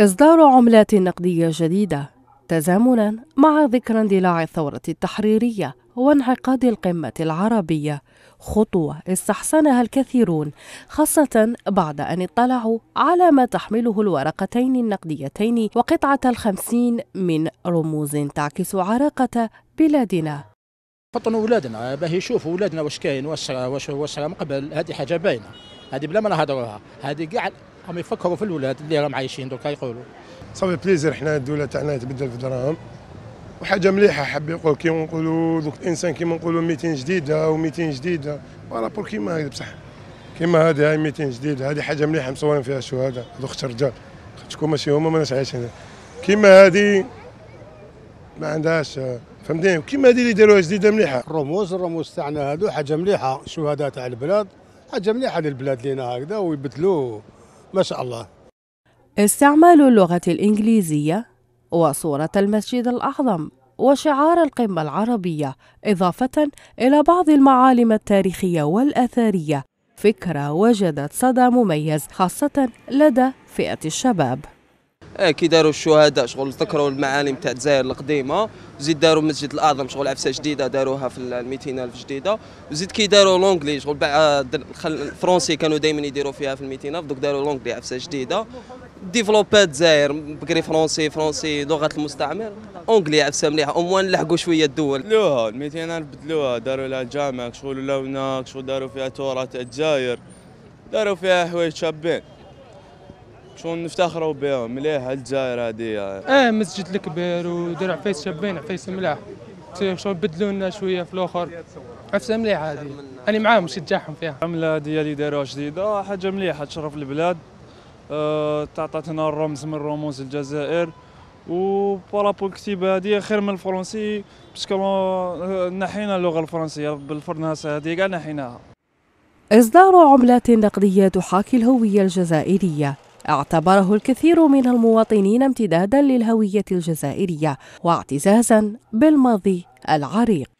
إصدار عملات نقدية جديدة تزامنا مع ذكرى اندلاع الثورة التحريرية وانعقاد القمة العربية خطوة استحسنها الكثيرون خاصة بعد أن اطلعوا على ما تحمله الورقتين النقديتين وقطعة الخمسين من رموز تعكس عراقة بلادنا فطنوا أولادنا باه يشوفوا أولادنا واش كاين واش واش من قبل هذه حاجة باينة هذه بلا ما نهضروها هذه قاع هم يفكروا في الولاد اللي راهم عايشين دوكا يقولوا صافي بليزير حنا الدوله تاعنا تبدل في دراهم وحاجه مليحه حاب يقول كيما نقولوا دوك الانسان كيما نقولوا 200 جديده و200 جديده بارابور كيما هكذا بصح كيما هذه هاي 200 جديده هذه حاجه مليحه مصورين فيها الشهداء دوك خت رجال تكون ماشي هما ماناش عايشين كيما هذه ما عندهاش فهمتني كيما هذه اللي داروها جديده مليحه الرموز الرموز تاعنا هذو حاجه مليحه الشهداء تاع البلاد حاجه مليحه للبلاد لينا هكذا ويبدلوا ما شاء الله استعمال اللغة الإنجليزية وصورة المسجد الأعظم وشعار القمة العربية إضافة إلى بعض المعالم التاريخية والأثرية فكرة وجدت صدى مميز خاصة لدى فئة الشباب اه كي داروا الشهداء شغل ذكروا المعالم تاع الجزائر القديمه زيد داروا المسجد الاعظم شغل عفسه جديده داروها في ال 200 جديده وزيد كي داروا لونجلي شغل بعد الفرونسي كانوا دائما يديروا فيها في ال 200 دوك داروا لونجلي عفسه جديده ديفلوبات الجزائر بكري فرونسي فرونسي لغه المستعمر اونجلي عفسه مليحه موان لحقوا شويه الدول بدلوها ال 200 بدلوها داروا لها جامع شغل لونا شغل داروا فيها تاع الجزائر داروا فيها حوايج شابين شلون نفتخروا بها مليح الجزائر هذه اه مسجد الكبير ودير عفايس شابين عفايس ملاح شلون بدلوا لنا شويه في الاخر عفسه مليحه هذه انا معاهم نشجعهم فيها العمله هذه اللي داروها جديده آه، حاجه مليحه تشرف البلاد أه تعطتنا الرمز من رموز الجزائر بارابو الكتيبة هذه خير من الفرنسي باسكو آه، نحينا اللغة الفرنسية بالفرنسة هذه كاع نحيناها إصدار عملات نقدية تحاكي الهوية الجزائرية اعتبره الكثير من المواطنين امتدادا للهوية الجزائرية واعتزازا بالماضي العريق